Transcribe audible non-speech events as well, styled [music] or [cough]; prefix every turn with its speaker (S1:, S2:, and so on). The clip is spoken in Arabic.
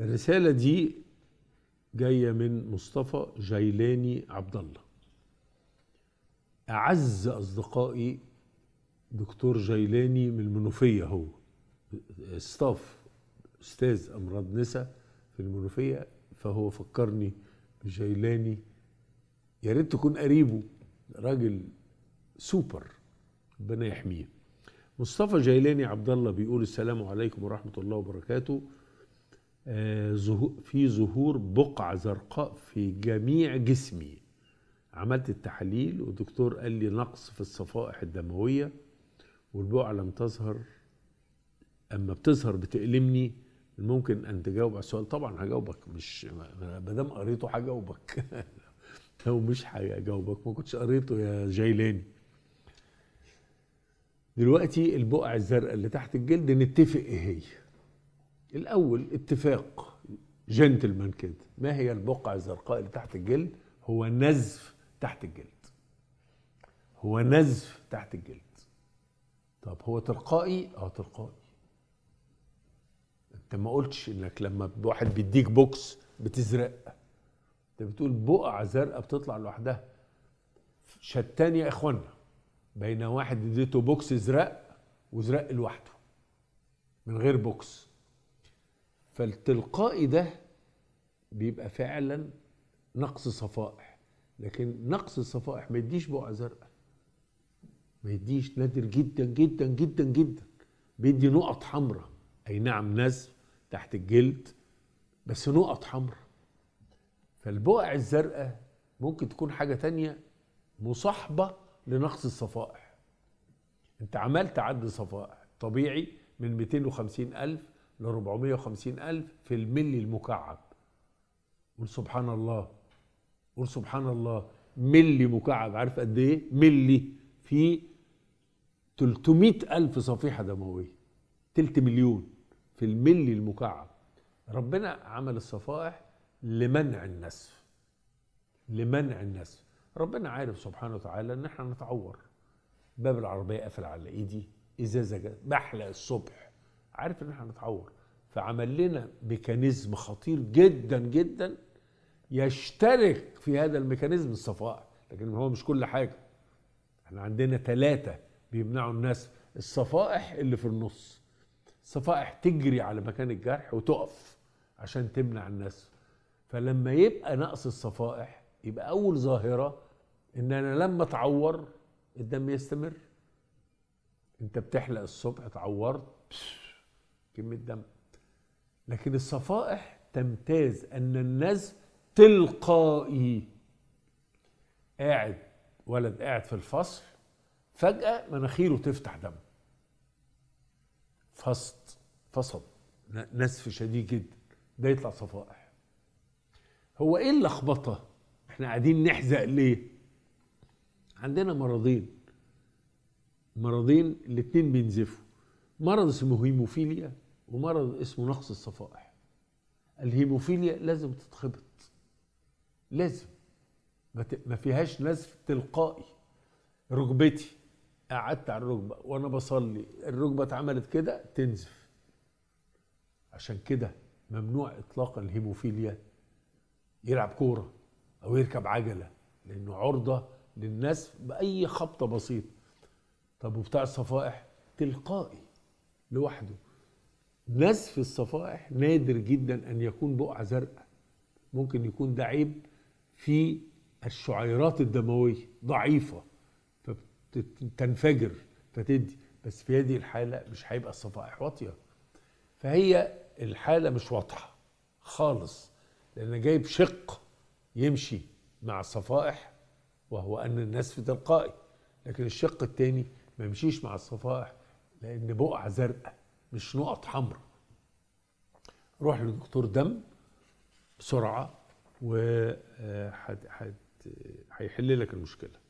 S1: الرسالة دي جاية من مصطفى جيلاني عبد الله أعز أصدقائي دكتور جيلاني من المنوفية هو استاف أستاذ أمراض نسا في المنوفية فهو فكرني بجيلاني يا ريت تكون قريبه راجل سوبر ربنا يحميه مصطفى جيلاني عبد الله بيقول السلام عليكم ورحمة الله وبركاته آه، في ظهور بقع زرقاء في جميع جسمي عملت التحاليل والدكتور قال لي نقص في الصفائح الدموية والبقعة لم تظهر أما بتظهر بتألمني ممكن أن تجاوب على السؤال طبعا هجاوبك مش ما دام قريته هجاوبك [laughs] لو مش هجاوبك ما كنتش قريته يا جيلاني دلوقتي البقع الزرقاء اللي تحت الجلد نتفق ايه هي الاول اتفاق جنتلمان كده ما هي البقعه الزرقاء اللي تحت الجلد هو نزف تحت الجلد هو نزف تحت الجلد طب هو تلقائي اه تلقائي انت ما قلتش انك لما واحد بيديك بوكس بتزرق انت بتقول بقعه زرقاء بتطلع لوحدها شتان يا اخوانا بين واحد اديته بوكس زرق وزرق لوحده من غير بوكس فالتلقائي ده بيبقى فعلا نقص صفائح لكن نقص الصفائح ما يديش بقع زرقاء ما يديش نادر جدا جدا جدا جدا بيدي نقط حمراء اي نعم نزف تحت الجلد بس نقط حمراء فالبقع الزرقاء ممكن تكون حاجة تانية مصاحبة لنقص الصفائح انت عملت عد صفائح طبيعي من 250 ألف ل 450 ألف في الملي المكعب قول سبحان الله قول سبحان الله ملي مكعب عارف قد ايه ملي في 300 ألف صفيحة دموية تلت مليون في الملي المكعب ربنا عمل الصفائح لمنع النسف لمنع النسف ربنا عارف سبحانه وتعالى ان احنا نتعور باب العربية قافل على ايدي ازازة بحلق الصبح عارف ان احنا هنتعور فعمل لنا ميكانيزم خطير جدا جدا يشترك في هذا الميكانيزم الصفاء لكن هو مش كل حاجه احنا عندنا ثلاثه بيمنعوا الناس الصفائح اللي في النص الصفائح تجري على مكان الجرح وتقف عشان تمنع الناس فلما يبقى نقص الصفائح يبقى اول ظاهره ان انا لما اتعور الدم يستمر انت بتحلق الصبح اتعورت كمية دم لكن الصفائح تمتاز أن النزف تلقائي قاعد ولد قاعد في الفصل فجأة مناخيره تفتح دم فصد فصد نزف شديد جدا ده يطلع صفائح هو ايه اللخبطه احنا قاعدين نحزق ليه عندنا مرضين مرضين الاثنين بينزفوا مرض اسمه هيموفيليا ومرض اسمه نقص الصفائح الهيموفيليا لازم تتخبط لازم ما فيهاش نزف تلقائي ركبتي قعدت على الركبه وانا بصلي الركبه اتعملت كده تنزف عشان كده ممنوع اطلاق الهيموفيليا يلعب كوره او يركب عجله لانه عرضه للنزف باي خبطه بسيطه طب وبتاع الصفائح تلقائي لوحده نزف الصفائح نادر جدا ان يكون بقعه زرقاء ممكن يكون ده عيب في الشعيرات الدمويه ضعيفه فتنفجر فتدي بس في هذه الحاله مش هيبقى الصفائح واطيه فهي الحاله مش واضحه خالص لان جايب شق يمشي مع الصفائح وهو ان النسف تلقائي لكن الشق الثاني ما يمشيش مع الصفائح لان بقعه زرقاء مش نقط حمراء روح لدكتور دم بسرعه وهيحل لك المشكله